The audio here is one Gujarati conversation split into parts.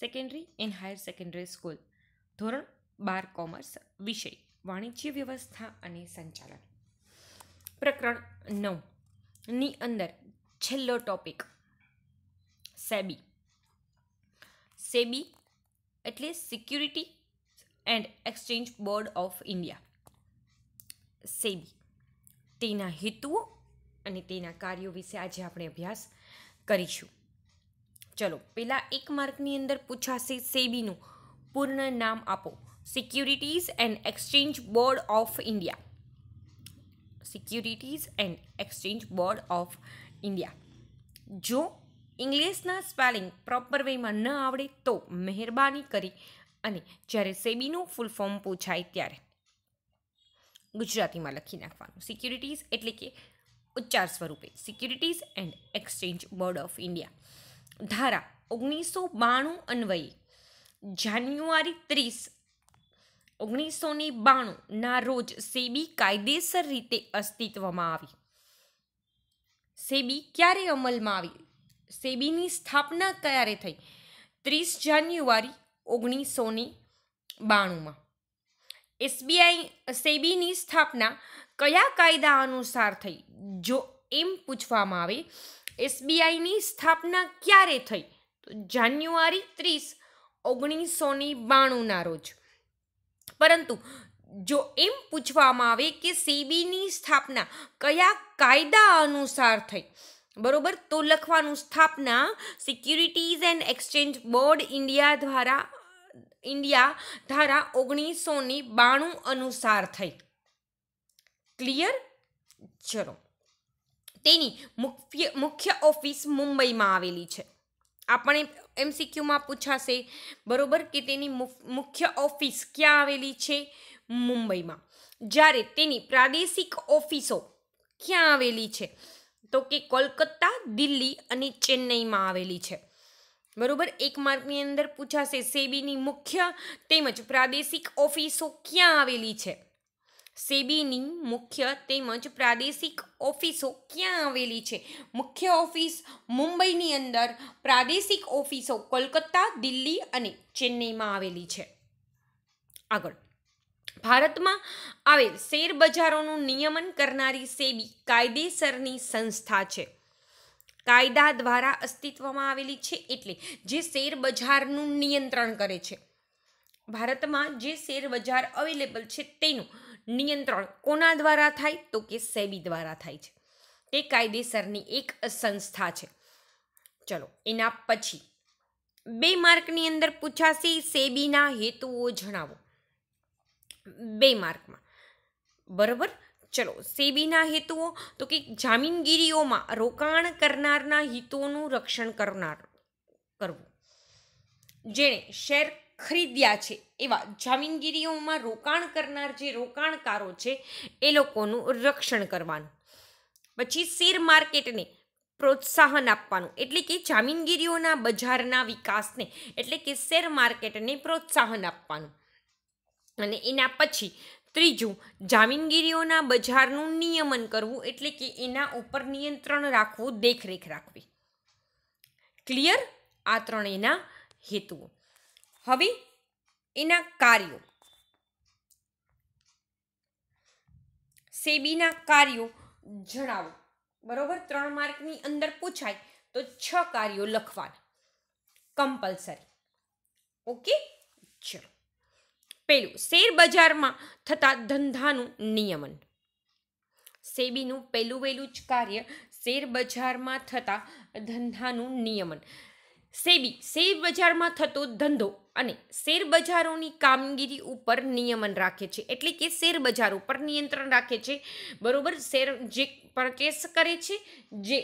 secondary and higher secondary school ધોરણ બાર કોમર્સ વિષય વાણિજ્ય વ્યવસ્થા અને સંચાલન પ્રકરણ નવની અંદર છેલ્લો ટોપિક સેબી સેબી એટલે security and exchange board of India SEBI તેના હેતુઓ અને તેના કાર્યો વિશે આજે આપણે અભ્યાસ કરીશું ચલો પહેલાં એક માર્કની અંદર પૂછાશે સેબીનું પૂર્ણ નામ આપો securities and exchange board of India securities and exchange board of India જો ઇંગ્લિશના સ્પેલિંગ પ્રોપર વેમાં ન આવડે તો મહેરબાની કરી અને જ્યારે સેબીનું ફૂલ ફોર્મ પૂછાય ત્યારે ગુજરાતીમાં લખી નાખવાનું સિક્યુરિટીઝ એટલે કે ઉચ્ચાર સ્વરૂપે securities and exchange board of India ધારા ઓગણીસો બાણું અન્વયે જાન્યુઆરી ત્રીસ ઓગણીસો ને બાણુંના રોજ સેબી કાયદેસર રીતે અસ્તિત્વમાં આવી સેબી ક્યારે અમલમાં આવી સેબીની સ્થાપના ક્યારે થઈ ત્રીસ જાન્યુઆરી ઓગણીસો ને બાણુંમાં એસબીઆઈ સેબીની સ્થાપના કયા કાયદા અનુસાર થઈ જો એમ પૂછવામાં આવે એસબીઆઈની સ્થાપના ક્યારે થઈ તો જાન્યુઆરી ત્રીસ ઓગણીસોની બાણુંના રોજ પરંતુ જો એમ પૂછવામાં આવે કે સેબીની સ્થાપના કયા કાયદા અનુસાર થઈ બરોબર તો લખવાનું સ્થાપના securities and exchange board India દ્વારા ઇન્ડિયા ધારા ઓગણીસોની બાણું અનુસાર થઈ ક્લિયર ચલો તેની મુખ્ય મુખ્ય ઓફિસ મુંબઈમાં આવેલી છે આપણે એમસીક્યુમાં પૂછાશે બરોબર કે તેની મુખ્ય ઓફિસ ક્યાં આવેલી છે મુંબઈમાં જ્યારે તેની પ્રાદેશિક ઓફિસો ક્યાં આવેલી છે તો કે કોલકત્તા દિલ્હી અને ચેન્નઈમાં આવેલી છે બરોબર એક માર્કની અંદર પૂછાશે સેબીની મુખ્ય તેમજ પ્રાદેશિક ઓફિસો ક્યાં આવેલી છે સેબીની મુખ્ય તેમજ પ્રાદેશિક ઓફિસો ક્યાં આવેલી છે મુખ્ય ઓફિસ મુંબઈની અંદર પ્રાદેશિક ઓફિસો કોલકાતા દિલ્હી અને ચેન્નઈમાં આવેલી છે આગળ ભારતમાં આવેલ શેર બજારોનું નિયમન કરનારી સેબી કાયદેસરની સંસ્થા છે કાયદા દ્વારા અસ્તિત્વમાં આવેલી છે એટલે જે શેર બજારનું નિયંત્રણ કરે છે ભારતમાં જે શેર બજાર અવેલેબલ છે તેનું નિયંત્રણ કોના દ્વારા થાય તો કે સેબી દ્વારા થાય છે તે કાયદેસરની એક સંસ્થા છે ચલો એના પછી બે માર્કની અંદર પૂછાશે સેબીના હેતુઓ જણાવો બે માર્કમાં બરાબર ચલો સેબીના હેતુઓ તો કે જામીનગીરીઓમાં રોકાણ કરનારના હિતોનું રક્ષણ કરનાર કરવું જેણે શેર ખરીદ્યા છે એવા જામીનગીરીઓમાં રોકાણ કરનાર જે રોકાણકારો છે એ લોકોનું રક્ષણ કરવાનું પછી શેર માર્કેટને પ્રોત્સાહન આપવાનું એટલે કે જામીનગીરીઓના બજારના વિકાસને એટલે કે શેર માર્કેટને પ્રોત્સાહન આપવાનું અને એના પછી ત્રીજું જામીનગીરીઓના બજારનું નિયમન કરવું એટલે કે એના ઉપર નિયંત્રણ રાખવું દેખરેખ રાખવી ક્લિયર આ ત્રણ એના હેતુઓ હવે એના કાર્યો સેબીના કાર્યો જણાવો બરોબર ત્રણ માર્કની અંદર પૂછાય તો છ કાર્યો લખવાના કમ્પલસરી ઓકે ચલો પહેલું શેર બજારમાં થતા ધંધાનું નિયમન સેબીનું પહેલું વહેલું જ કાર્ય શેર બજારમાં થતા ધંધાનું નિયમન સેબી શેર બજારમાં થતો ધંધો અને શેર બજારોની કામગીરી ઉપર નિયમન રાખે છે એટલે કે શેર બજાર ઉપર નિયંત્રણ રાખે છે બરોબર શેર જે પરચેસ કરે છે જે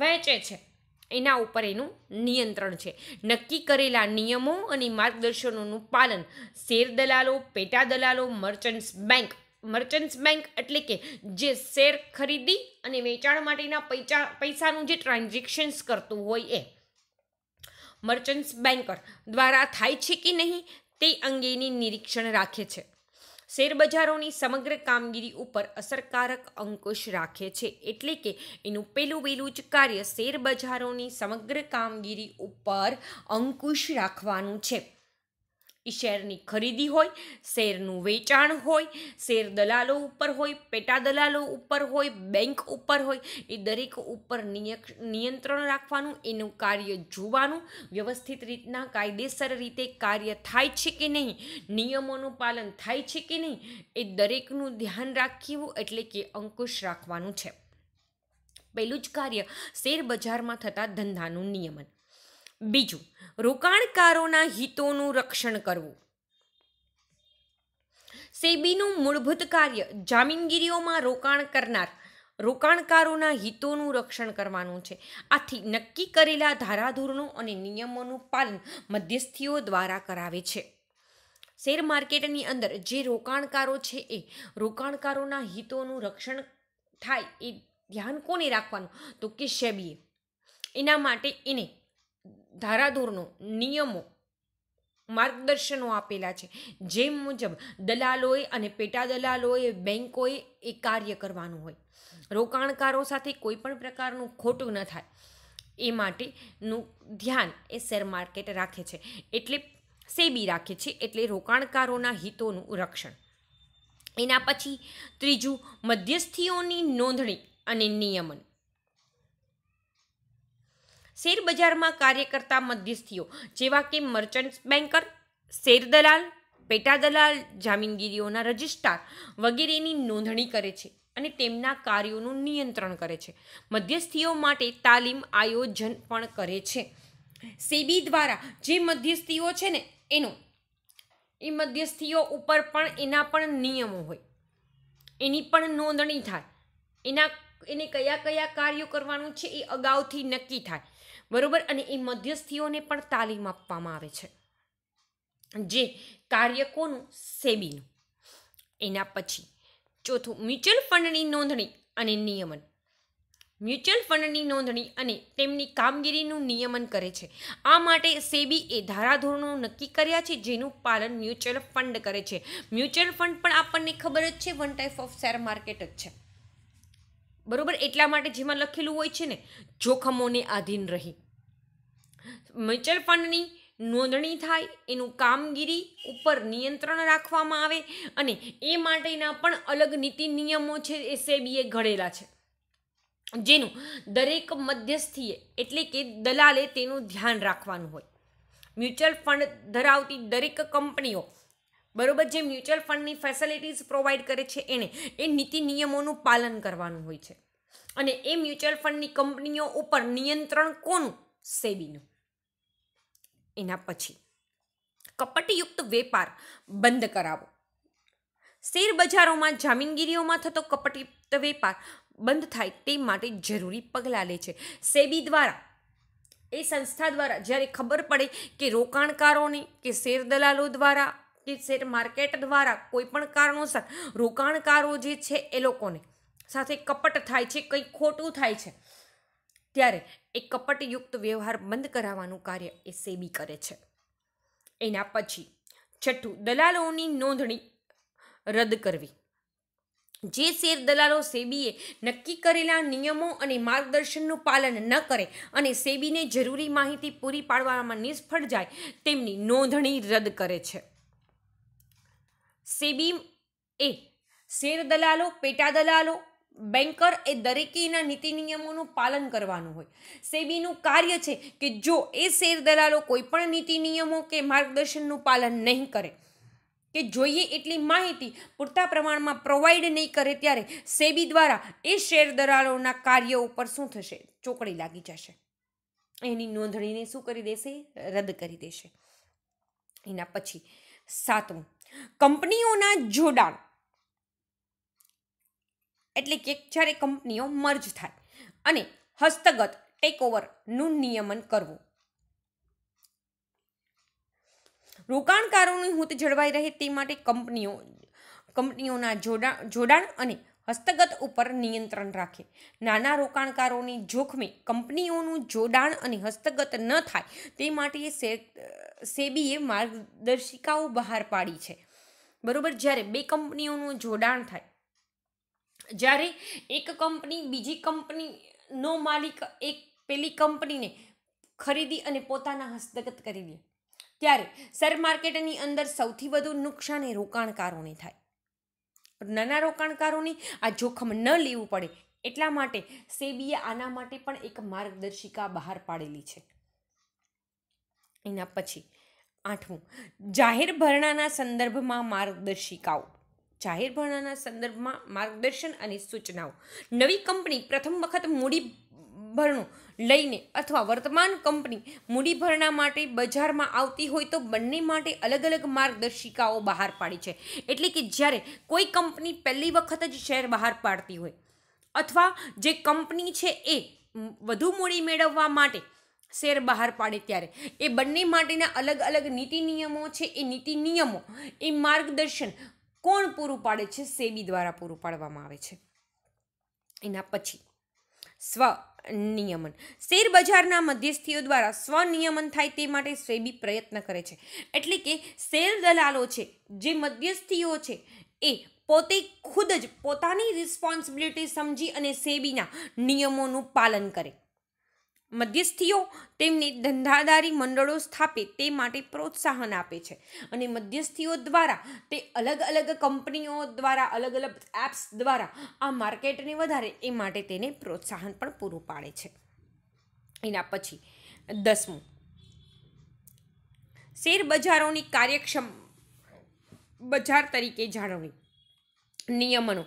વહેંચે છે એના ઉપર એનું નિયંત્રણ છે નક્કી કરેલા નિયમો અને માર્ગદર્શનોનું પાલન શેર દલાલો પેટા દલાલો મર્ચન્ટ્સ બેંક મર્ચન્ટ્સ બેંક એટલે કે જે શેર ખરીદી અને વેચાણ માટેના પૈસા પૈસાનું જે ટ્રાન્ઝેક્શન્સ કરતું હોય એ મર્ચન્ટ્સ બેન્કર દ્વારા થાય છે કે નહીં તે અંગેની નિરીક્ષણ રાખે છે શેરબજારોની સમગ્ર કામગીરી ઉપર અસરકારક અંકુશ રાખે છે એટલે કે એનું પહેલું વહેલું જ કાર્ય શેરબજારોની સમગ્ર કામગીરી ઉપર અંકુશ રાખવાનું છે શેરની ખરીદી હોય શેરનું વેચાણ હોય શેર દલાલો ઉપર હોય પેટા દલાલો ઉપર હોય બેંક ઉપર હોય એ દરેક ઉપર નિયંત્રણ રાખવાનું એનું કાર્ય જોવાનું વ્યવસ્થિત રીતના કાયદેસર રીતે કાર્ય થાય છે કે નહીં નિયમોનું પાલન થાય છે કે નહીં એ દરેકનું ધ્યાન રાખવું એટલે કે અંકુશ રાખવાનું છે પહેલું જ કાર્ય શેર બજારમાં થતા ધંધાનું નિયમન બીજું રોકાણકારોના હિતોનું રક્ષણ કરવું સેબીનું મૂળભૂત કાર્ય જામીનગીરીઓમાં રોકાણ કરનાર રોકાણકારોના હિતોનું રક્ષણ કરવાનું છે આથી નક્કી કરેલા ધારાધોરણો અને નિયમોનું પાલન મધ્યસ્થીઓ દ્વારા કરાવે છે શેર માર્કેટની અંદર જે રોકાણકારો છે એ રોકાણકારોના હિતોનું રક્ષણ થાય એ ધ્યાન કોને રાખવાનું તો કે સેબીએ એના માટે એને ધારાધોરણો નિયમો માર્ગદર્શનો આપેલા છે જે મુજબ દલાલોએ અને પેટા દલાલોએ બેન્કોએ એ કાર્ય કરવાનું હોય રોકાણકારો સાથે કોઈ પણ પ્રકારનું ખોટું ન થાય એ માટેનું ધ્યાન એ શેર માર્કેટ રાખે છે એટલે સેબી રાખે છે એટલે રોકાણકારોના હિતોનું રક્ષણ એના પછી ત્રીજું મધ્યસ્થીઓની નોંધણી અને નિયમન શેરબજારમાં કાર્ય કરતા મધ્યસ્થીઓ જેવા કે મર્ચન્ટ બેન્કર શેર દલાલ પેટા જામીનગીરીઓના રજિસ્ટ્રાર વગેરેની નોંધણી કરે છે અને તેમના કાર્યોનું નિયંત્રણ કરે છે મધ્યસ્થીઓ માટે તાલીમ આયોજન પણ કરે છે સેબી દ્વારા જે મધ્યસ્થીઓ છે ને એનો એ મધ્યસ્થીઓ ઉપર પણ એના પણ નિયમો હોય એની પણ નોંધણી થાય એના એને કયા કયા કાર્યો કરવાનું છે એ અગાઉથી નક્કી થાય બરાબર અને એ મધ્યસ્થીઓને પણ તાલીમ આપવામાં આવે છે જે કાર્ય કોનું સેબીનું એના પછી ચોથું મ્યુચ્યુઅલ ફંડની નોંધણી અને નિયમન મ્યુચ્યુઅલ ફંડની નોંધણી અને તેમની કામગીરીનું નિયમન કરે છે આ માટે સેબી એ ધારાધોરણો નક્કી કર્યા છે જેનું પાલન મ્યુચ્યુઅલ ફંડ કરે છે મ્યુચ્યુઅલ ફંડ પણ આપણને ખબર જ છે one type of share market જ છે બરાબર એટલા માટે જેમાં લખેલું હોય છે ને જોખમોને આધીન રહી મ્યુચ્યુઅલ ફંડની નોંધણી થાય એનું કામગીરી ઉપર નિયંત્રણ રાખવામાં આવે અને એ માટેના પણ અલગ નીતિ નિયમો છે એ સેબીએ ઘડેલા છે જેનું દરેક મધ્યસ્થીએ એટલે કે દલાલે તેનું ધ્યાન રાખવાનું હોય મ્યુચ્યુઅલ ફંડ ધરાવતી દરેક કંપનીઓ બરોબર જે મ્યુચ્યુઅલ ફંડની ફેસિલિટીઝ પ્રોવાઈડ કરે છે એને એ નીતિ નિયમોનું પાલન કરવાનું હોય છે અને એ મ્યુચ્યુઅલ ફંડની કંપનીઓ ઉપર નિયંત્રણ કોનું સેબીનું એના પછી કપટયુક્ત વેપાર બંધ કરાવો શેર બજારોમાં જામીનગીરીઓમાં થતો કપટયુક્ત વેપાર બંધ થાય તે માટે જરૂરી પગલાં લે છે સેબી દ્વારા એ સંસ્થા દ્વારા જ્યારે ખબર પડે કે રોકાણકારોને કે શેર દલાલો દ્વારા કે શેર માર્કેટ દ્વારા કોઈપણ કારણોસર રોકાણકારો જે છે એ લોકોને સાથે કપટ થાય છે કંઈ ખોટું થાય છે ત્યારે એ કપટયુક્ત વ્યવહાર બંધ કરાવવાનું કાર્ય એ સેબી કરે છે એના પછી છઠ્ઠું દલાલોની નોંધણી રદ કરવી જે શેર દલાલો સેબીએ નક્કી કરેલા નિયમો અને માર્ગદર્શનનું પાલન ન કરે અને સેબીને જરૂરી માહિતી પૂરી પાડવામાં નિષ્ફળ જાય તેમની નોંધણી રદ કરે છે સેબી એ શેર દલાલો પેટા દલાલો બેન્કર એ દરેકેના નીતિ નિયમોનું પાલન કરવાનું હોય સેબીનું કાર્ય છે કે જો એ શેર દલાલો કોઈ પણ નીતિ નિયમો કે માર્ગદર્શનનું પાલન નહીં કરે કે જોઈએ એટલી માહિતી પૂરતા પ્રમાણમાં પ્રોવાઈડ નહીં કરે ત્યારે સેબી દ્વારા એ શેર દલાલોના કાર્ય ઉપર શું થશે ચોકડી લાગી જશે એની નોંધણીને શું કરી દેશે રદ કરી દેશે એના પછી સાતમું કંપનીઓના જોડાણ એટલે કે જ્યારે કંપનીઓ મર્જ થાય અને હસ્તગત ટેકઓવરનું નિયમન કરવું રોકાણકારોની હુત જળવાઈ રહે તે માટે કંપનીઓ કંપનીઓના જોડાણ જોડાણ અને હસ્તગત ઉપર નિયંત્રણ રાખે નાના રોકાણકારોની જોખમે કંપનીઓનું જોડાણ અને હસ્તગત ન થાય તે માટે સેબીએ માર્ગદર્શિકાઓ બહાર પાડી છે બરાબર જ્યારે બે કંપનીઓનું જોડાણ થાય જ્યારે એક કંપની બીજી કંપનીનો માલિક એક પેલી કંપનીને ખરીદી અને પોતાના હસ્તગત કરી દે ત્યારે શેર માર્કેટની અંદર સૌથી વધુ નુકસાન એ રોકાણકારોને થાય નાના રોકાણકારોની આ જોખમ ન લેવું પડે એટલા માટે સેબીએ આના માટે પણ એક માર્ગદર્શિકા બહાર પાડેલી છે એના પછી આઠમું જાહેર ભરણાના સંદર્ભમાં માર્ગદર્શિકાઓ જાહેર ભરણાના સંદર્ભમાં માર્ગદર્શન અને સૂચનાઓ નવી કંપની પ્રથમ વખત મૂડી ભરણું લઈને અથવા વર્તમાન કંપની મૂડીભરણા માટે બજારમાં આવતી હોય તો બંને માટે અલગ અલગ માર્ગદર્શિકાઓ બહાર પાડી છે એટલે કે જ્યારે કોઈ કંપની પહેલી વખત જ શેર બહાર પાડતી હોય અથવા જે કંપની છે એ વધુ મૂડી મેળવવા માટે શેર બહાર પાડે ત્યારે એ બંને માટેના અલગ અલગ નીતિ નિયમો છે એ નીતિ નિયમો એ માર્ગદર્શન કોણ પૂરું પાડે છે સેબી દ્વારા પૂરું પાડવામાં આવે છે એના પછી સ્વ નિયમન શેર બજારના મધ્યસ્થીઓ દ્વારા સ્વનિયમન થાય તે માટે સેબી પ્રયત્ન કરે છે એટલે કે શેર દલાલો છે જે મધ્યસ્થીઓ છે એ પોતે ખુદ જ પોતાની રિસ્પોન્સિબિલિટી સમજી અને સેબીના નિયમોનું પાલન કરે મધ્યસ્થીઓ તેમને ધંધાદારી મંડળો સ્થાપે તે માટે પ્રોત્સાહન આપે છે અને મધ્યસ્થીઓ દ્વારા તે અલગ અલગ કંપનીઓ દ્વારા અલગ અલગ એપ્સ દ્વારા આ માર્કેટને વધારે એ માટે તેને પ્રોત્સાહન પણ પૂરું પાડે છે એના પછી દસમું શેર બજારોની કાર્યક્ષમ બજાર તરીકે જાળવણી નિયમનો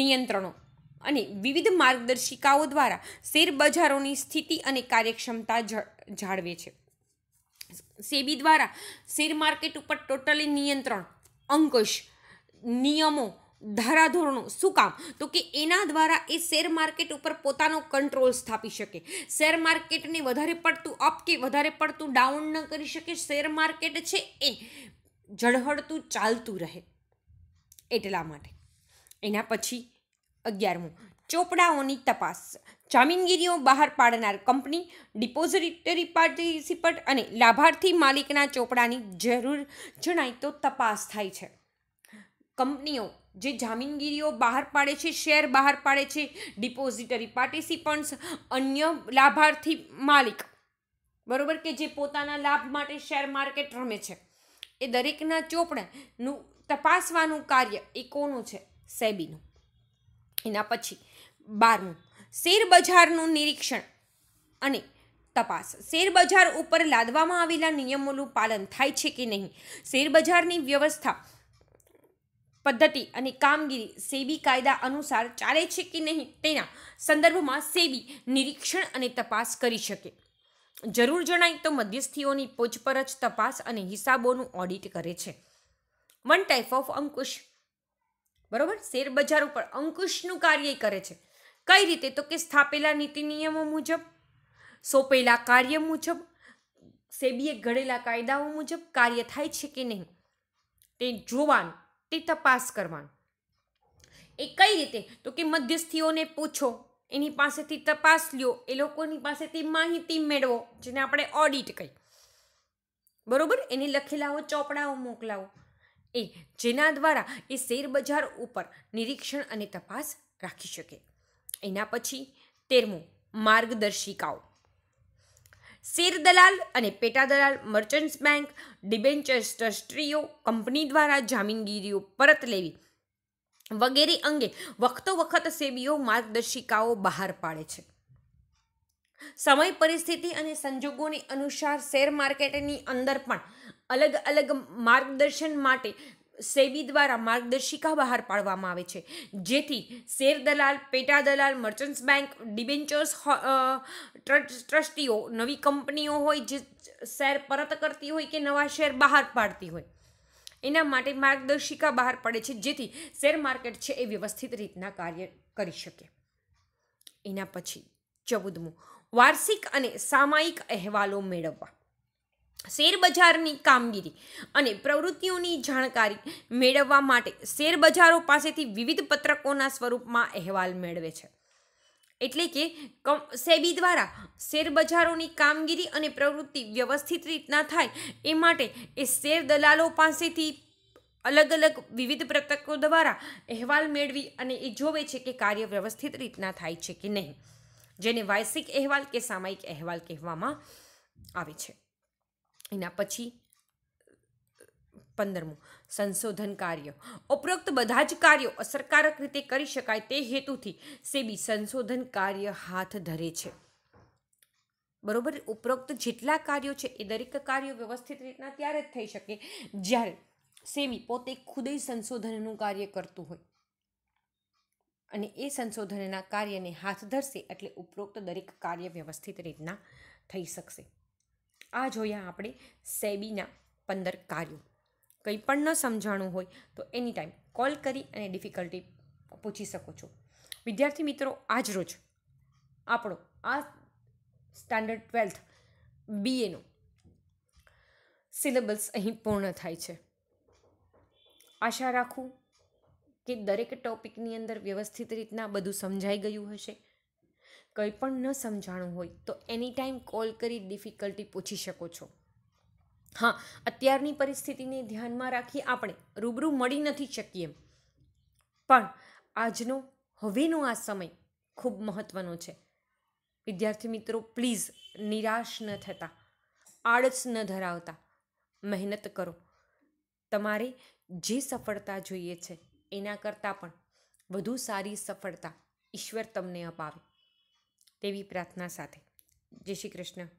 નિયંત્રણો અને વિવિધ માર્ગદર્શિકાઓ દ્વારા શેર બજારોની સ્થિતિ અને કાર્યક્ષમતા જાળવે છે સેબી દ્વારા શેર માર્કેટ ઉપર ટોટલી નિયંત્રણ અંકુશ નિયમો ધારાધોરણો શું કામ તો કે એના દ્વારા એ શેર માર્કેટ ઉપર પોતાનો કંટ્રોલ સ્થાપી શકે શેર માર્કેટને વધારે પડતું અપ કે વધારે પડતું ડાઉન ન કરી શકે શેર માર્કેટ છે એ ઝળહળતું ચાલતું રહે એટલા માટે એના પછી અગિયારમું ચોપડાઓની તપાસ જામીનગીરીઓ બહાર પાડનાર કંપની ડિપોઝિટરી પાર્ટિસિપન્ટ અને લાભાર્થી માલિકના ચોપડાની જરૂર જણાય તો તપાસ થાય છે કંપનીઓ જે જામીનગીરીઓ બહાર પાડે છે શેર બહાર પાડે છે ડિપોઝિટરી પાર્ટિસિપન્ટ્સ અન્ય લાભાર્થી માલિક બરાબર કે જે પોતાના લાભ માટે શેર માર્કેટ રમે છે એ દરેકના ચોપડાનું તપાસવાનું કાર્ય એ કોનું છે સેબીનું એના પછી બારમું શેરબજારનું નિરીક્ષણ અને તપાસ શેરબજાર ઉપર લાદવામાં આવેલા નિયમોનું પાલન થાય છે કે નહીં શેરબજારની વ્યવસ્થા પદ્ધતિ અને કામગીરી સેબી કાયદા અનુસાર ચાલે છે કે નહીં તેના સંદર્ભમાં સેબી નિરીક્ષણ અને તપાસ કરી શકે જરૂર જણાય તો મધ્યસ્થીઓની પૂછપરછ તપાસ અને હિસાબોનું ઓડિટ કરે છે વન ટાઈપ ઓફ અંકુશ બરાબર શેર બજાર ઉપર અંકુશનું કાર્ય કરે છે કઈ રીતે તો કે સ્થાપેલા નીતિ નિયમો મુજબ સોંપેલા કાર્ય મુજબ સેબીએ ઘડેલા કાયદાઓ મુજબ કાર્ય થાય છે કે નહીં તે જોવાનું તે તપાસ કરવાનું એ કઈ રીતે તો કે મધ્યસ્થીઓને પૂછો એની પાસેથી તપાસ લ્યો એ લોકોની પાસેથી માહિતી મેળવો જેને આપણે ઓડિટ કહી બરોબર એને લખેલાઓ ચોપડાઓ મોકલાવો એ જેના દ્વારા એ શેરબજાર ઉપર નિરીક્ષણ અને તપાસ રાખી શકે એના પછી તેરમું માર્ગદર્શિકાઓ શેર દલાલ અને પેટા દલાલ મર્ચન્ટ્સ બેંક ડિબેન્ચર્સ ટ્રસ્ટ્રીઓ કંપની દ્વારા જામીનગીરીઓ પરત લેવી વગેરે અંગે વખતો વખત સેબીઓ માર્ગદર્શિકાઓ બહાર પાડે છે સમય પરિસ્થિતિ અને સંજોગોની અનુસાર શેર માર્કેટની અંદર પણ અલગ અલગ માર્ગદર્શન માટે સેબી દ્વારા માર્ગદર્શિકા બહાર પાડવામાં આવે છે જેથી શેર દલાલ પેટા દલાલ મર્ચન્ટ્સ બેંક ડિબેન્ચર્સ ટ્રસ્ટીઓ નવી કંપનીઓ હોય જે શેર પરત કરતી હોય કે નવા શેર બહાર પાડતી હોય એના માટે માર્ગદર્શિકા બહાર પડે છે જેથી શેર માર્કેટ છે એ વ્યવસ્થિત રીતના કાર્ય કરી શકે એના પછી ચૌદમું વાર્ષિક અને સામાયિક અહેવાલો મેળવવા શેરબજારની કામગીરી અને પ્રવૃત્તિઓની જાણકારી મેળવવા માટે શેરબજારો પાસેથી વિવિધ પત્રકોના સ્વરૂપમાં અહેવાલ મેળવે છે એટલે કે સેબી દ્વારા શેરબજારોની કામગીરી અને પ્રવૃત્તિ વ્યવસ્થિત રીતના થાય એ માટે એ શેર દલાલો પાસેથી અલગ અલગ વિવિધ પ્રતકો દ્વારા અહેવાલ મેળવી અને એ જોવે છે કે કાર્ય વ્યવસ્થિત રીતના થાય છે કે નહીં જેને વાયસિક અહેવાલ કે સામાયિક અહેવાલ કહેવામાં આવે છે એના પછી પંદરમું સંશોધન કાર્ય ઉપરોક્ત બધા જ કાર્યો અસરકારક રીતે કરી શકાય તે હેતુથી સેબી સંશોધન કાર્ય હાથ ધરે છે બરોબર ઉપરોક્ત જેટલા કાર્યો છે એ દરેક કાર્યો વ્યવસ્થિત રીતના ત્યારે જ થઈ શકે જ્યારે સેબી પોતે ખુદે સંશોધનનું કાર્ય કરતું હોય અને એ સંશોધનના કાર્યને હાથ ધરશે એટલે ઉપરોક્ત દરેક કાર્ય વ્યવસ્થિત રીતના થઈ શકશે આ જોયા આપણે સેબીના પંદર કાર્યો કંઈ પણ ન સમજાણું હોય તો એની ટાઈમ કોલ કરી અને ડિફિકલ્ટી પૂછી શકો છો વિદ્યાર્થી મિત્રો આજ રોજ આપણો આ સ્ટાન્ડર્ડ ટ્વેલ્થ બીએનો સિલેબસ અહીં પૂર્ણ થાય છે આશા રાખું કે દરેક ટોપિકની અંદર વ્યવસ્થિત રીતના બધું સમજાઈ ગયું હશે કંઈ પણ ન સમજાણું હોય તો એની ટાઈમ કોલ કરી ડિફિકલ્ટી પૂછી શકો છો હા અત્યારની પરિસ્થિતિને ધ્યાનમાં રાખી આપણે રૂબરૂ મળી નથી શકીએ પણ આજનો હવેનો આ સમય ખૂબ મહત્ત્વનો છે વિદ્યાર્થી મિત્રો પ્લીઝ નિરાશ ન થતા આળસ ન ધરાવતા મહેનત કરો તમારે જે સફળતા જોઈએ છે એના કરતાં પણ વધુ સારી સફળતા ઈશ્વર તમને અપાવે તેવી પ્રાર્થના સાથે જય શ્રી કૃષ્ણ